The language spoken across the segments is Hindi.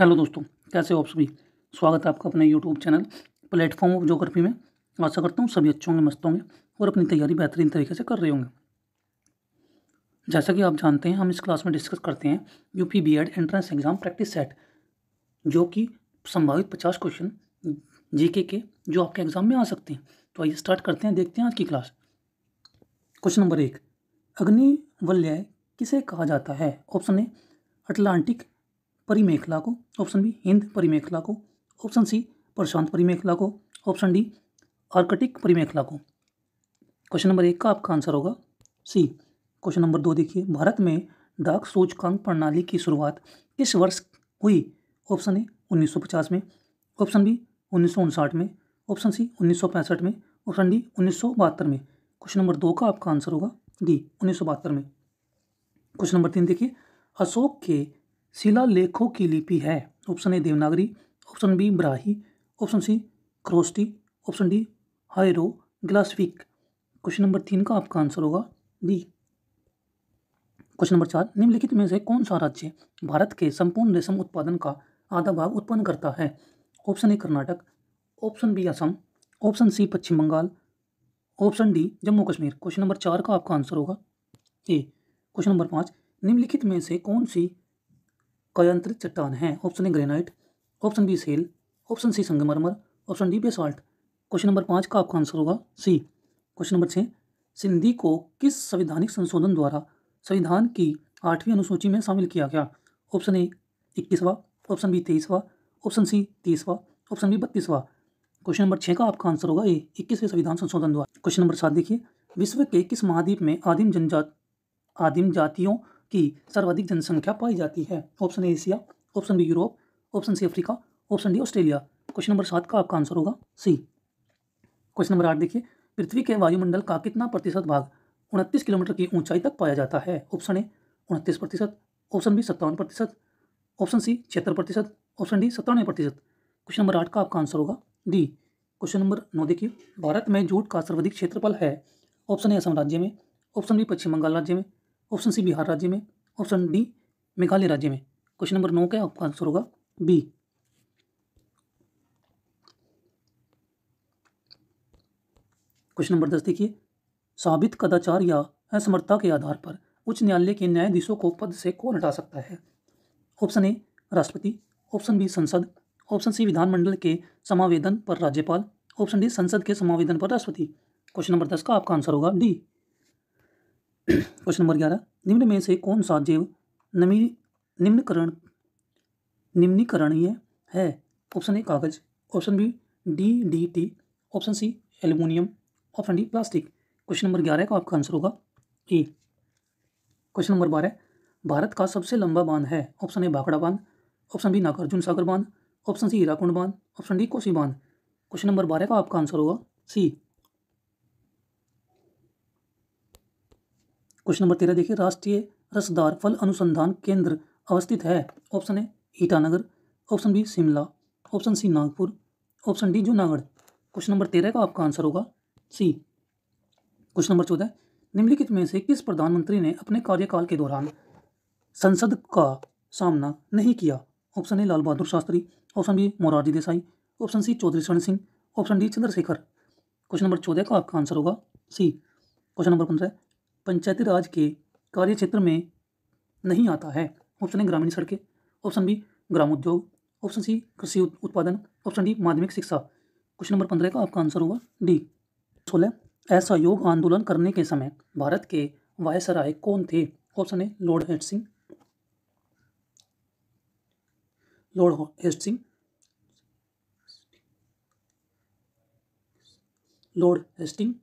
हेलो दोस्तों कैसे हो आप सभी स्वागत है आपका अपने YouTube channel platform of geography में आशा करता हूँ सभी अच्छे होंगे मस्त होंगे और अपनी तैयारी बेहतरीन तरीके से कर रहे होंगे जैसा कि आप जानते हैं हम इस क्लास में डिस्कस करते हैं UP BEd entrance exam practice set जो कि संभावित पचास क्वेश्चन जे के जो आपके एग्ज़ाम में आ सकते हैं तो आइए स्टार्ट करते हैं देखते हैं आज की क्लास क्वेश्चन नंबर एक अग्निवल्य किसे कहा जाता है ऑप्शन ए अटलांटिक परिमेखला को ऑप्शन बी हिंद परिमेखला को ऑप्शन सी प्रशांत परिमेखला को ऑप्शन डी आर्कटिक परिमेखला को क्वेश्चन नंबर एक का आपका आंसर होगा सी क्वेश्चन नंबर दो देखिए भारत में डाक सूचकांक प्रणाली की शुरुआत किस वर्ष हुई ऑप्शन ए 1950 में ऑप्शन बी उन्नीस में ऑप्शन सी उन्नीस में ऑप्शन डी उन्नीस में क्वेश्चन नंबर दो का आपका आंसर होगा डी उन्नीस में क्वेश्चन नंबर तीन देखिए अशोक के शिलालेखों की लिपि है option A Devanagari option B Brahmi option C Kharosthi option D hieroglyphic question number तीन का आपका आंसर होगा डी क्वेश्चन नंबर चार निम्नलिखित में से कौन सा राज्य भारत के संपूर्ण रेशम उत्पादन का आधा भाग उत्पन्न करता है option A Karnataka option B Assam option C Paschim Bengal option D Jammu Kashmir question number चार का आपका आंसर होगा ए क्वेश्चन नंबर पाँच निम्नलिखित में से कौन सी कायांतरित चट्टान है option A granite option B shale option C संगमरमर option D basalt question number पाँच का आपका आंसर होगा सी क्वेश्चन नंबर छः सिंधी को किस संवैधानिक संशोधन द्वारा संविधान की आठवीं अनुसूची में शामिल किया गया ऑप्शन ए इक्कीसवा ऑप्शन बी तेईसवा ऑप्शन सी तीसवा ऑप्शन बी बत्तीसवा क्वेश्चन नंबर छः का आपका आंसर होगा ए इक्कीसवें संविधान संशोधन द्वारा क्वेश्चन नंबर सात देखिए विश्व के किस महाद्वीप में आदिम जनजात आदिम जातियों की सर्वाधिक जनसंख्या पाई जाती है option A Asia option B Europe option C Africa option D Australia question number सात का आपका आंसर होगा सी क्वेश्चन नंबर आठ देखिए पृथ्वी के वायुमंडल का कितना प्रतिशत भाग उनतीस किलोमीटर की ऊंचाई तक पाया जाता है ऑप्शन ए उनतीस प्रतिशत ऑप्शन बी सत्तावन प्रतिशत ऑप्शन सी छिहत्तर प्रतिशत ऑप्शन डी सत्तानवे प्रतिशत क्वेश्चन नंबर आठ का आपका आंसर होगा डी क्वेश्चन नंबर नौ देखिए भारत में जूट का सर्वाधिक क्षेत्रफल है ऑप्शन ए असम राज्य में ऑप्शन बी पश्चिम बंगाल राज्य में ऑप्शन सी बिहार राज्य में ऑप्शन डी मेघालय राज्य में क्वेश्चन नंबर नौ का आपका आंसर होगा बी क्वेश्चन नंबर दस देखिए साबित कदाचार या असमर्थता के आधार पर उच्च न्यायालय के न्यायाधीशों को पद से कौन हटा सकता है ऑप्शन ए राष्ट्रपति ऑप्शन बी संसद ऑप्शन सी विधानमंडल के समावेदन पर राज्यपाल ऑप्शन डी संसद के समावेदन पर राष्ट्रपति क्वेश्चन नंबर दस का आपका आंसर होगा डी क्वेश्चन नंबर ग्यारह निम्न में से कौन सा जैव नमी निम्नकरण निम्नीकरणीय है ऑप्शन ए कागज option B D D T option C aluminium option D plastic question number ग्यारह का आपका आंसर होगा ए क्वेश्चन नंबर बारह भारत का सबसे लंबा बांध है ऑप्शन ए भाखड़ा बांध ऑप्शन बी नागार्जुन सागर बांध ऑप्शन सी हीराकुंड बांध ऑप्शन डी कोसी बांध क्वेश्चन नंबर बारह का आपका आंसर होगा सी क्वेश्चन नंबर तेरह देखिए राष्ट्रीय रसदार फल अनुसंधान केंद्र अवस्थित है option A Itanagar option B Shimla option C Nagpur option D Junagadh question number तेरह का आपका आंसर होगा सी क्वेश्चन नंबर चौदह निम्नलिखित में से किस प्रधानमंत्री ने अपने कार्यकाल के दौरान संसद का सामना नहीं किया option A Lal Bahadur Shastri option B Morarji Desai option C Chaudhary Charan Singh option D Chandrashekhar question number चौदह का आपका आंसर होगा सी क्वेश्चन नंबर पंद्रह पंचायती राज के कार्य क्षेत्र में नहीं आता है ऑप्शन ए ग्रामीण सड़कें ऑप्शन बी ग्राम उद्योग ऑप्शन सी कृषि उत्पादन ऑप्शन डी माध्यमिक शिक्षा क्वेश्चन नंबर पंद्रह का आपका आंसर होगा डी सोलह ऐसा योग आंदोलन करने के समय भारत के वायसराय कौन थे option A Lord hate Singh Lord hate Singh Lord Hasting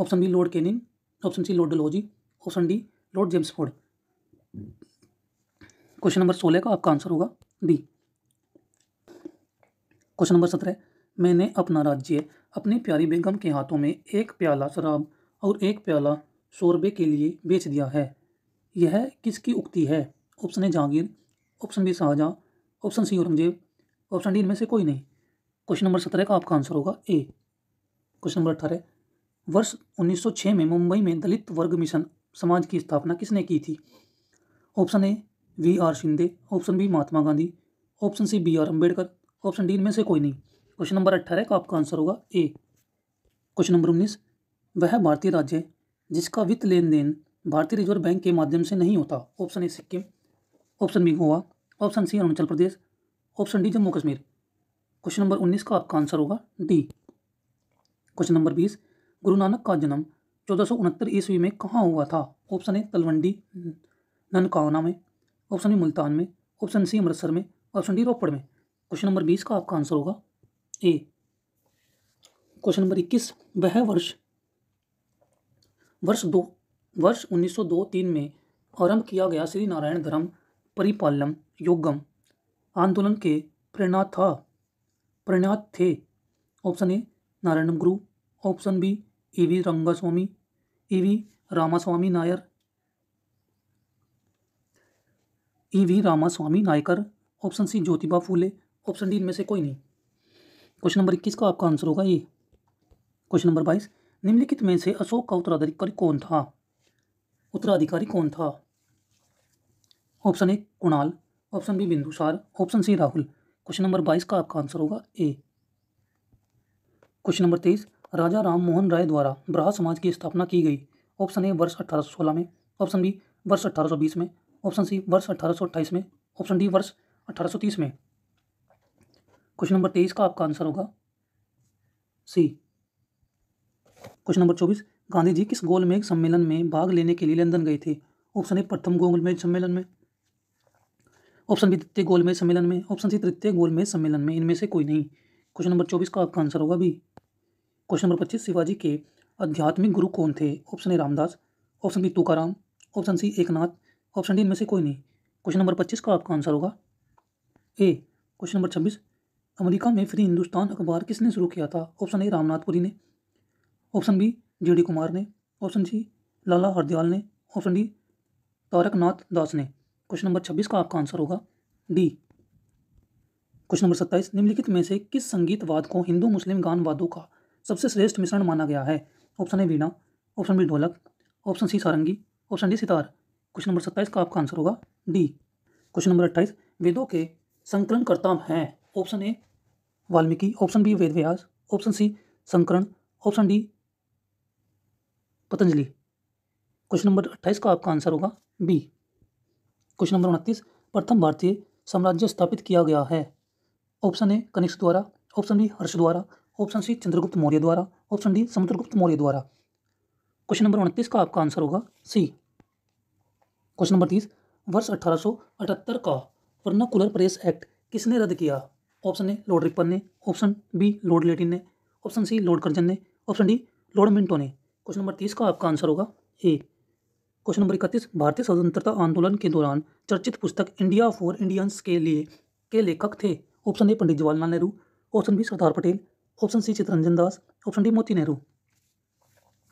option B Lord Canning option C Lord डलोजी option D Lord James Ford question number सोलह का आपका आंसर होगा डी क्वेश्चन नंबर सत्रह मैंने अपना राज्य अपनी प्यारी बेगम के हाथों में एक प्याला शराब और एक प्याला शोरबे के लिए बेच दिया है यह किसकी उक्ति है option A Jahangir option B Shahjahan option C Aurangzeb option D इनमें से कोई नहीं क्वेश्चन नंबर सत्रह का आपका आंसर होगा ए क्वेश्चन नंबर अठारह वर्ष 1906 में मुंबई में दलित वर्ग मिशन समाज की स्थापना किसने की थी option A V R Shinde option B Mahatma Gandhi option C B R Ambedkar option D इनमें से कोई नहीं क्वेश्चन नंबर अट्ठारह का आपका आंसर होगा ए क्वेश्चन नंबर उन्नीस वह भारतीय राज्य जिसका वित्त लेन देन भारतीय रिजर्व बैंक के माध्यम से नहीं होता option A Sikkim option B Goa option C Arunachal Pradesh option D Jammu Kashmir question number उन्नीस का आपका आंसर होगा डी क्वेश्चन नंबर बीस गुरु नानक का जन्म चौदह सौ उनहत्तर ईस्वी में कहाँ हुआ था ऑप्शन ए तलवंडी ननकावना में ऑप्शन ए मुल्तान में ऑप्शन सी अमृतसर में ऑप्शन डी रोपड़ में क्वेश्चन नंबर बीस का आपका आंसर होगा ए क्वेश्चन नंबर इक्कीस वह वर्ष वर्ष दो वर्ष उन्नीस सौ दो तीन में आरंभ किया गया श्री नारायण धर्म परिपालम योगम आंदोलन के प्रेरणा था प्रेरणा थे option A Narayan Guru option B E V Rangaswamy V Ramaswamy Nair E V Ramaswamy Naicker option C Jyotiba Phule option D इनमें से कोई नहीं क्वेश्चन नंबर इक्कीस का आपका आंसर होगा ये क्वेश्चन नंबर बाईस निम्नलिखित में से अशोक का उत्तराधिकारी कौन था उत्तराधिकारी कौन था option A Kunal option B Bindusara option C Rahul question number बाईस का आपका आंसर होगा ए क्वेश्चन नंबर तेईस राजा राम मोहन राय द्वारा ब्राह समाज की स्थापना की गई ऑप्शन ए वर्ष 1816 में ऑप्शन बी वर्ष 1820 में ऑप्शन सी वर्ष 1828 में ऑप्शन डी वर्ष 1830 में क्वेश्चन नंबर तेईस का आपका आंसर होगा सी क्वेश्चन नंबर चौबीस गांधी जी किस गोलमेज सम्मेलन में भाग लेने के लिए लंदन गए थे ऑप्शन ए प्रथम गोलमेज सम्मेलन में ऑप्शन बी द्वितीय गोलमेज सम्मेलन में ऑप्शन सी तृतीय गोलमेज सम्मेलन में इनमें से कोई नहीं क्वेश्चन नंबर चौबीस का आपका आंसर होगा बी क्वेश्चन नंबर पच्चीस शिवाजी के आध्यात्मिक गुरु कौन थे option A Ramdas option B Tukaram option C Eknath option D इनमें से कोई नहीं क्वेश्चन नंबर पच्चीस का आपका आंसर होगा ए क्वेश्चन नंबर छब्बीस अमेरिका में फ्री हिंदुस्तान अखबार किसने शुरू किया था ऑप्शन ए रामनाथ पुरी ने ऑप्शन बी जी कुमार ने ऑप्शन सी लाला हरदयाल ने ऑप्शन डी तारकनाथ दास ने क्वेश्चन नंबर छब्बीस का आपका आंसर होगा डी क्वेश्चन नंबर सत्ताईस निम्नलिखित में से किस संगीतवाद को हिंदू मुस्लिम गान वादों का सबसे श्रेष्ठ मिश्रण माना गया है option A veena option B dholak option C sarangi option D sitar question number सत्ताईस का आपका आंसर होगा डी क्वेश्चन नंबर अट्ठाईस वेदों के संकलनकर्ता हैं option A Valmiki option B Ved Vyas option C संकरण option D Patanjali question number अट्ठाईस का आपका आंसर होगा बी क्वेश्चन नंबर उनतीस प्रथम भारतीय साम्राज्य स्थापित किया गया है ऑप्शन ए कनिष्क द्वारा ऑप्शन बी हर्ष द्वारा ऑप्शन सी चंद्रगुप्त मौर्य द्वारा ऑप्शन डी समुद्रगुप्त मौर्य द्वारा क्वेश्चन नंबर उनतीस का आपका आंसर होगा सी क्वेश्चन नंबर तीस वर्ष अठारह का वर्नाकुलर प्रेस एक्ट किसने रद्द किया ऑप्शन ए लॉर्ड रिपन ने ऑप्शन बी लॉर्ड लेटिन ने ऑप्शन सी लॉर्ड कर्जन ने ऑप्शन डी लॉर्ड मिंटो ने क्वेश्चन नंबर तीस का आपका आंसर होगा ए क्वेश्चन नंबर इकतीस भारतीय स्वतंत्रता आंदोलन के दौरान चर्चित पुस्तक इंडिया फॉर इंडियंस के लिए के लेखक थे option A Pandit Jawaharlal Nehru option B Sardar Patel option C Chittaranjan Das option D Moti Nehru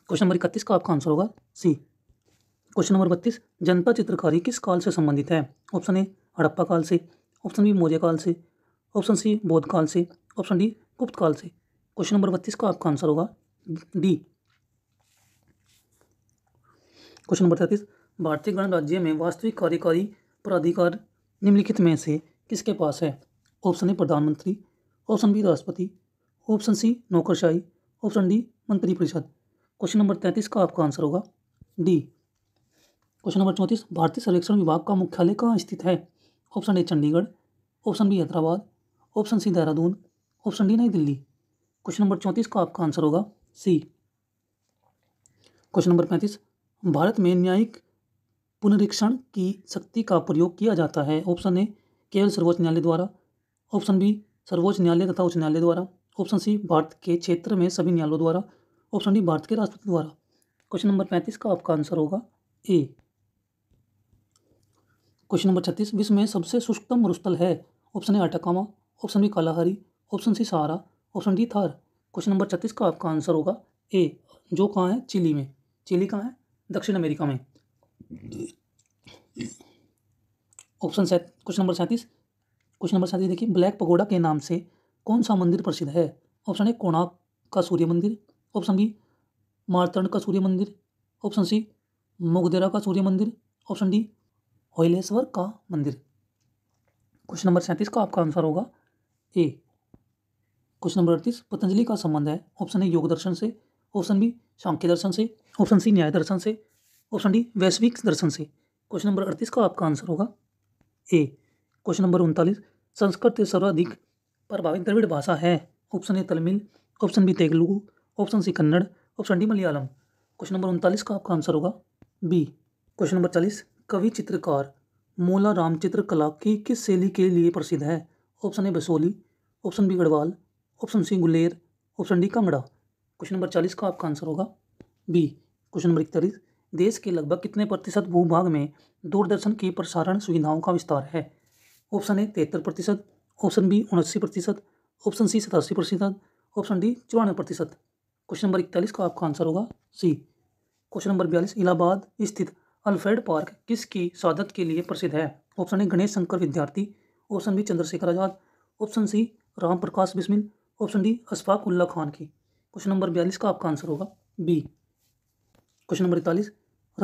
question number इकतीस का आपका आंसर होगा सी क्वेश्चन नंबर बत्तीस जनपद चित्रकारी किस काल से संबंधित है ऑप्शन ए हड़प्पा काल से ऑप्शन बी मौर्य काल से ऑप्शन सी बौद्ध काल से ऑप्शन डी गुप्त काल से क्वेश्चन नंबर बत्तीस का आपका आंसर होगा डी क्वेश्चन नंबर तैतीस भारतीय गणराज्य में वास्तविक कार्यकारी प्राधिकार निम्नलिखित में से किसके पास है ऑप्शन ए प्रधानमंत्री ऑप्शन बी राष्ट्रपति ऑप्शन सी नौकरशाही ऑप्शन डी मंत्री परिषद क्वेश्चन नंबर तैंतीस का आपका आंसर होगा डी क्वेश्चन नंबर चौंतीस भारतीय सर्वेक्षण विभाग का मुख्यालय कहाँ स्थित है option A Chandigarh option B Hyderabad option C Dehradun option D Nai Delhi question number चौंतीस का आपका आंसर होगा सी क्वेश्चन नंबर पैंतीस भारत में न्यायिक पुनरीक्षण की शक्ति का प्रयोग किया जाता है ऑप्शन ए केवल सर्वोच्च न्यायालय द्वारा ऑप्शन बी सर्वोच्च न्यायालय तथा उच्च न्यायालय द्वारा ऑप्शन सी भारत के क्षेत्र में सभी न्यायालयों द्वारा ऑप्शन डी भारत के राष्ट्रपति द्वारा क्वेश्चन नंबर पैंतीस का आपका आंसर होगा ए क्वेश्चन नंबर छत्तीस विश्व में सबसे शुष्कतम मरुस्थल है option A Atacama option B Kalahari option C Sahara option D Thar question number छत्तीस का आपका आंसर होगा ए जो कहाँ है चिली में चिली कहाँ है दक्षिण अमेरिका में ऑप्शन सै क्वेश्चन नंबर सैंतीस क्वेश्चन नंबर सैंतीस देखिए ब्लैक पगोडा के नाम से कौन सा मंदिर प्रसिद्ध है ऑप्शन ए कोणार्क का सूर्य मंदिर ऑप्शन बी मारतंड का सूर्य मंदिर ऑप्शन सी मुगदेरा का सूर्य मंदिर ऑप्शन डी होलेश्वर का मंदिर क्वेश्चन नंबर सैंतीस का आपका आंसर होगा ए क्वेश्चन नंबर अड़तीस पतंजलि का संबंध है ऑप्शन ए योग दर्शन से ऑप्शन बी सांख्य दर्शन से ऑप्शन सी न्याय दर्शन से ऑप्शन डी वैश्विक दर्शन से क्वेश्चन नंबर अड़तीस का आपका आंसर होगा ए क्वेश्चन नंबर उनतालीस संस्कृत से सर्वाधिक प्रभावित द्रविड़ भाषा है option A Tamil option B Telugu option C Kannada option D Malayalam question number उनतालीस का आपका आंसर होगा बी क्वेश्चन नंबर चालीस कवि चित्रकार मोला राम चित्रकला की किस शैली के लिए प्रसिद्ध है option A Basohli option B Garhwal option C Guler option D Kangra question number चालीस का आपका आंसर होगा बी क्वेश्चन नंबर इकतालीस देश के लगभग कितने प्रतिशत भूभाग में दूरदर्शन की प्रसारण सुविधाओं का विस्तार है ऑप्शन ए तिहत्तर प्रतिशत ऑप्शन बी उनासी प्रतिशत ऑप्शन सी सतासी प्रतिशत ऑप्शन डी चौरानवे प्रतिशत क्वेश्चन नंबर इकतालीस का आपका आंसर होगा सी क्वेश्चन नंबर बयालीस इलाहाबाद स्थित अल्फ्रेड पार्क किसकी शहादत के लिए प्रसिद्ध है ऑप्शन ए Ganesh Shankar Vidyarthi option B Chandrashekhar Azad option C Ram Prakash Bismil option D Ashfaq Ulla Khan की क्वेश्चन नंबर बयालीस का आपका आंसर होगा बी क्वेश्चन नंबर इकतालीस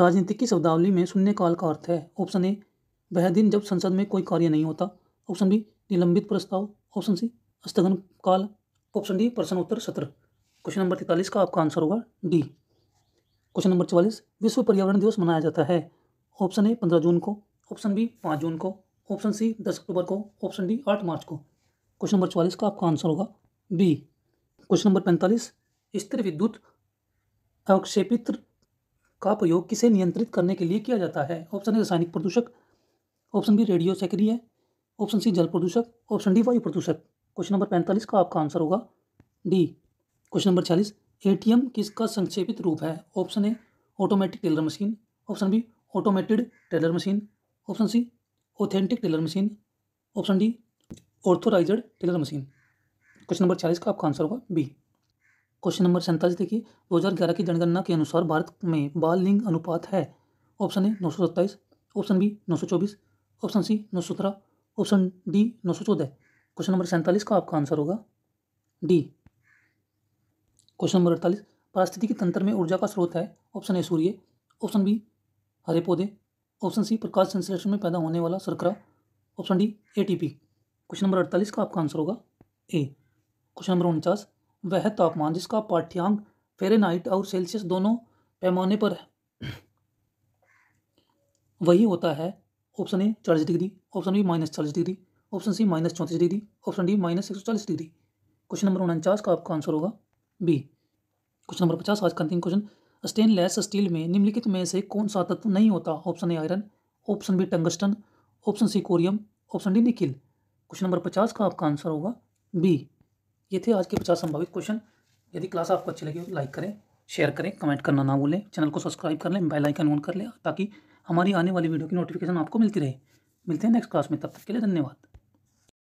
राजनीति की शब्दावली में शून्यकाल का अर्थ है ऑप्शन ए वह दिन जब संसद में कोई कार्य नहीं होता ऑप्शन बी निलंबित प्रस्ताव ऑप्शन सी स्थगन काल ऑप्शन डी प्रश्नोत्तर सत्र क्वेश्चन नंबर तैतालीस का आपका आंसर होगा डी क्वेश्चन नंबर चवालीस विश्व पर्यावरण दिवस मनाया जाता है ऑप्शन ए पंद्रह जून को ऑप्शन बी पाँच जून को ऑप्शन सी दस अक्टूबर को ऑप्शन डी आठ मार्च को क्वेश्चन नंबर चवालीस का आपका आंसर होगा बी क्वेश्चन नंबर पैंतालीस स्थिर विद्युत अवक्षेपित्र का प्रयोग किसे नियंत्रित करने के लिए किया जाता है ऑप्शन ए रासायनिक प्रदूषक ऑप्शन बी रेडियो सक्रिय ऑप्शन सी जल प्रदूषक ऑप्शन डी वायु प्रदूषक क्वेश्चन नंबर पैंतालीस का आपका आंसर होगा डी क्वेश्चन नंबर चालीस एटीएम किसका संक्षेपित रूप है option A automatic teller machine option B automated teller machine option C authentic teller machine option D authorise teller machine question number चालीस का आपका आंसर होगा बी क्वेश्चन नंबर सैंतालीस देखिए दो हज़ार ग्यारह की जनगणना के अनुसार भारत में बाल लिंग अनुपात है ऑप्शन ए नौ सौ सत्ताईस ऑप्शन बी नौ सौ चौबीस ऑप्शन सी नौ सौ सत्रह ऑप्शन डी नौ सौ चौदह क्वेश्चन नंबर सैंतालीस का आपका आंसर होगा डी क्वेश्चन नंबर अड़तालीस पारिस्थितिक तंत्र में ऊर्जा का स्रोत है ऑप्शन ए सूर्य ऑप्शन बी हरे पौधे ऑप्शन सी प्रकाश संश्लेषण में पैदा होने वाला सरकरा option D ATP question number अड़तालीस का आपका आंसर होगा ए क्वेश्चन नंबर उनचास वह तापमान जिसका पाठ्यांक फेरेनहाइट और सेल्सियस दोनों पैमाने पर है वही होता है ऑप्शन ए चालीस डिग्री ऑप्शन बी माइनस चालीस डिग्री ऑप्शन सी माइनस चौंतीस डिग्री ऑप्शन डी माइनस एक सौ चालीस डिग्री क्वेश्चन नंबर उनचास का आपका आंसर होगा बी क्वेश्चन नंबर पचास आज का अंतिम क्वेश्चन स्टेनलेस स्टील में निम्नलिखित में से कौन सा तत्व नहीं होता option A iron option B tungsten option C curium option D nickel question number पचास का आपका आंसर होगा बी ये थे आज के पचास संभावित क्वेश्चन यदि क्लास आपको अच्छी लगी हो लाइक करें शेयर करें कमेंट करना ना भूलें चैनल को सब्सक्राइब कर लें बेल आइकन ऑन कर लें ताकि हमारी आने वाली वीडियो की नोटिफिकेशन आपको मिलती रहे मिलते हैं नेक्स्ट क्लास में तब तक के लिए धन्यवाद